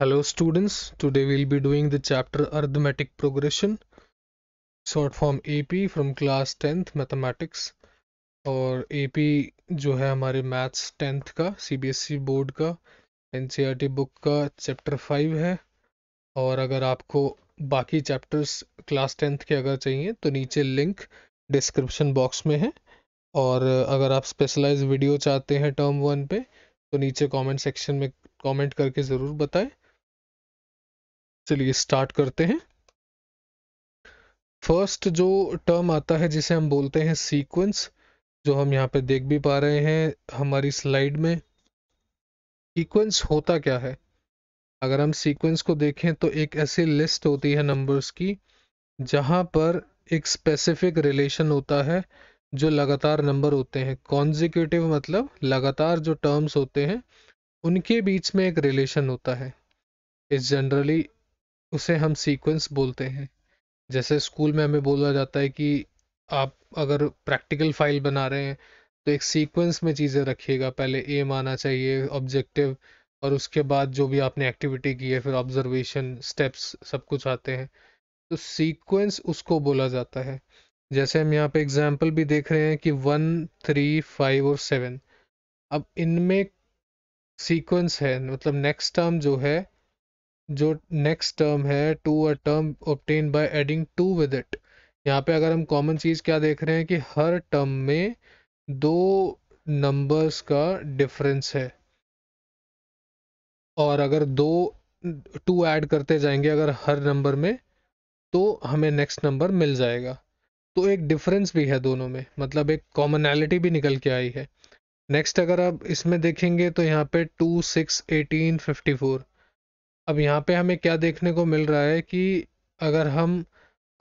Hello students, today we'll be doing the chapter Arithmetic Progression short form AP from class tenth mathematics और AP जो है हमारे maths tenth का CBSE board का NCERT book का chapter five है और अगर आपको बाकी चैप्टर्स क्लास टेंथ के अगर चाहिए तो नीचे लिंक डिस्क्रिप्शन बॉक्स में है और अगर आप स्पेशलाइज वीडियो चाहते हैं टर्म वन पे तो नीचे कॉमेंट सेक्शन में कॉमेंट करके ज़रूर बताएं चलिए स्टार्ट करते हैं फर्स्ट जो टर्म आता है जिसे हम बोलते हैं सीक्वेंस जो हम यहाँ पे देख भी पा रहे हैं हमारी स्लाइड में सीक्वेंस होता क्या है अगर हम सीक्वेंस को देखें तो एक ऐसी लिस्ट होती है नंबर्स की जहाँ पर एक स्पेसिफिक रिलेशन होता है जो लगातार नंबर होते हैं कॉन्जिक्यूटिव मतलब लगातार जो टर्म्स होते हैं उनके बीच में एक रिलेशन होता है इस जनरली उसे हम सीक्वेंस बोलते हैं जैसे स्कूल में हमें बोला जाता है कि आप अगर प्रैक्टिकल फाइल बना रहे हैं तो एक सीक्वेंस में चीज़ें रखिएगा पहले एम आना चाहिए ऑब्जेक्टिव और उसके बाद जो भी आपने एक्टिविटी की है फिर ऑब्जर्वेशन स्टेप्स सब कुछ आते हैं तो सीक्वेंस उसको बोला जाता है जैसे हम यहाँ पे एग्जाम्पल भी देख रहे हैं कि वन थ्री फाइव और सेवन अब इनमें सीक्वेंस है मतलब नेक्स्ट टर्म जो है जो नेक्स्ट टर्म है to a term obtain by adding two with it यहाँ पे अगर हम कॉमन चीज़ क्या देख रहे हैं कि हर टर्म में दो नंबर्स का डिफरेंस है और अगर दो टू ऐड करते जाएंगे अगर हर नंबर में तो हमें नेक्स्ट नंबर मिल जाएगा तो एक डिफरेंस भी है दोनों में मतलब एक कॉमनैलिटी भी निकल के आई है नेक्स्ट अगर आप इसमें देखेंगे तो यहाँ पे two six eighteen fifty four अब यहाँ पे हमें क्या देखने को मिल रहा है कि अगर हम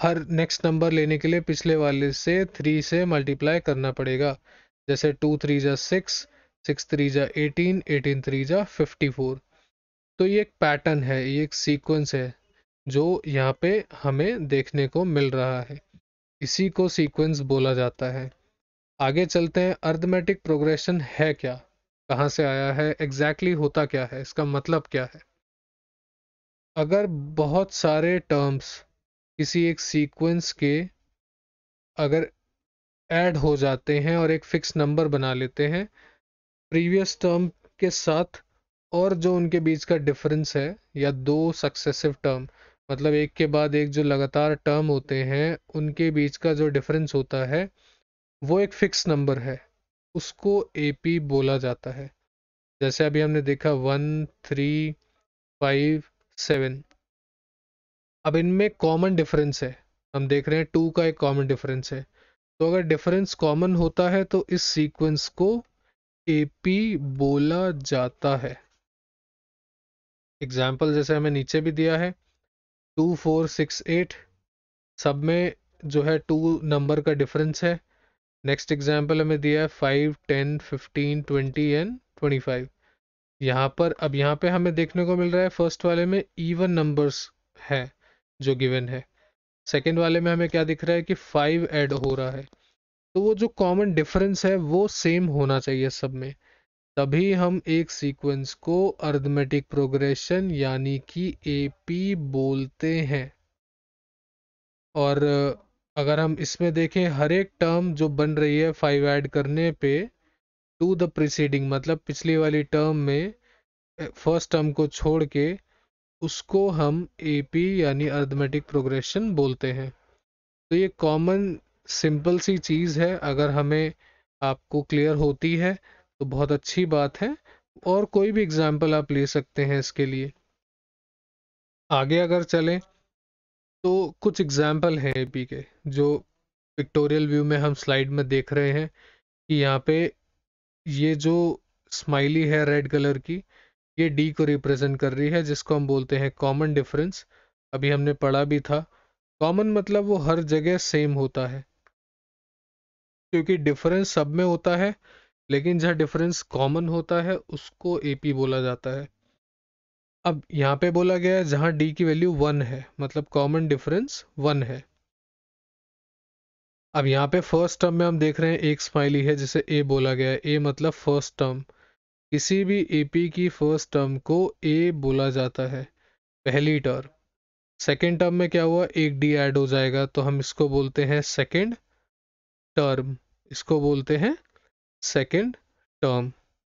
हर नेक्स्ट नंबर लेने के लिए पिछले वाले से थ्री से मल्टीप्लाई करना पड़ेगा जैसे टू थ्री जा सिक्स सिक्स थ्री जा एटीन एटीन थ्री जा फिफ्टी फोर तो ये एक पैटर्न है ये एक सीक्वेंस है जो यहाँ पे हमें देखने को मिल रहा है इसी को सीक्वेंस बोला जाता है आगे चलते हैं अर्थमेटिक प्रोग्रेशन है क्या कहाँ से आया है एग्जैक्टली exactly होता क्या है इसका मतलब क्या है अगर बहुत सारे टर्म्स किसी एक सीक्वेंस के अगर ऐड हो जाते हैं और एक फिक्स नंबर बना लेते हैं प्रीवियस टर्म के साथ और जो उनके बीच का डिफरेंस है या दो सक्सेसिव टर्म मतलब एक के बाद एक जो लगातार टर्म होते हैं उनके बीच का जो डिफरेंस होता है वो एक फिक्स नंबर है उसको ए बोला जाता है जैसे अभी हमने देखा वन थ्री फाइव सेवन अब इनमें कॉमन डिफरेंस है हम देख रहे हैं टू का एक कॉमन डिफरेंस है तो अगर डिफरेंस कॉमन होता है तो इस सीक्वेंस को एपी बोला जाता है एग्जाम्पल जैसे हमें नीचे भी दिया है टू फोर सिक्स एट सब में जो है टू नंबर का डिफरेंस है नेक्स्ट एग्जाम्पल हमें दिया है five ten fifteen twenty and twenty five यहाँ पर अब यहाँ पे हमें देखने को मिल रहा है फर्स्ट वाले में इवन नंबर्स है जो गिवन है सेकेंड वाले में हमें क्या दिख रहा है कि फाइव ऐड हो रहा है तो वो जो कॉमन डिफरेंस है वो सेम होना चाहिए सब में तभी हम एक सीक्वेंस को अर्थमेटिक प्रोग्रेशन यानी कि पी बोलते हैं और अगर हम इसमें देखें हर एक टर्म जो बन रही है फाइव ऐड करने पे टू द प्रिसीडिंग मतलब पिछली वाली टर्म में फर्स्ट टर्म को छोड़ के उसको हम ए पी यानी अर्थमेटिक प्रोग्रेशन बोलते हैं तो ये कॉमन सिंपल सी चीज़ है अगर हमें आपको क्लियर होती है तो बहुत अच्छी बात है और कोई भी एग्जाम्पल आप ले सकते हैं इसके लिए आगे अगर चलें तो कुछ एग्जाम्पल हैं ए पी के जो पिक्टोरियल व्यू में हम स्लाइड में देख रहे हैं कि यहाँ पे ये जो स्माइली है रेड कलर की ये डी को रिप्रेजेंट कर रही है जिसको हम बोलते हैं कॉमन डिफरेंस अभी हमने पढ़ा भी था कॉमन मतलब वो हर जगह सेम होता है क्योंकि डिफरेंस सब में होता है लेकिन जहाँ डिफरेंस कॉमन होता है उसको एपी बोला जाता है अब यहाँ पे बोला गया है जहाँ डी की वैल्यू वन है मतलब कॉमन डिफरेंस वन है अब यहाँ पे फर्स्ट टर्म में हम देख रहे हैं एक स्माइली है जिसे ए बोला गया है ए मतलब फर्स्ट टर्म किसी भी एपी की फर्स्ट टर्म को ए बोला जाता है पहली टर्म सेकेंड टर्म में क्या हुआ एक डी ऐड हो जाएगा तो हम इसको बोलते हैं सेकेंड टर्म इसको बोलते हैं सेकेंड टर्म